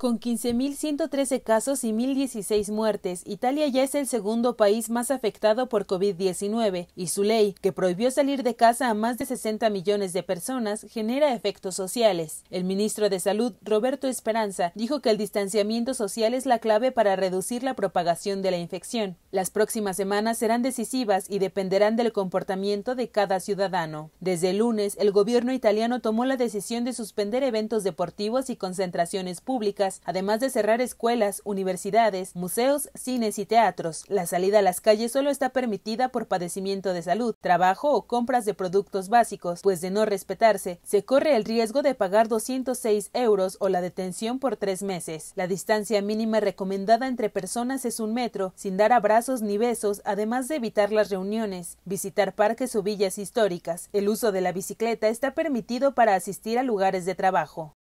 Con 15.113 casos y 1.016 muertes, Italia ya es el segundo país más afectado por COVID-19 y su ley, que prohibió salir de casa a más de 60 millones de personas, genera efectos sociales. El ministro de Salud, Roberto Esperanza, dijo que el distanciamiento social es la clave para reducir la propagación de la infección. Las próximas semanas serán decisivas y dependerán del comportamiento de cada ciudadano. Desde el lunes, el gobierno italiano tomó la decisión de suspender eventos deportivos y concentraciones públicas además de cerrar escuelas, universidades, museos, cines y teatros. La salida a las calles solo está permitida por padecimiento de salud, trabajo o compras de productos básicos, pues de no respetarse, se corre el riesgo de pagar 206 euros o la detención por tres meses. La distancia mínima recomendada entre personas es un metro, sin dar abrazos ni besos, además de evitar las reuniones, visitar parques o villas históricas. El uso de la bicicleta está permitido para asistir a lugares de trabajo.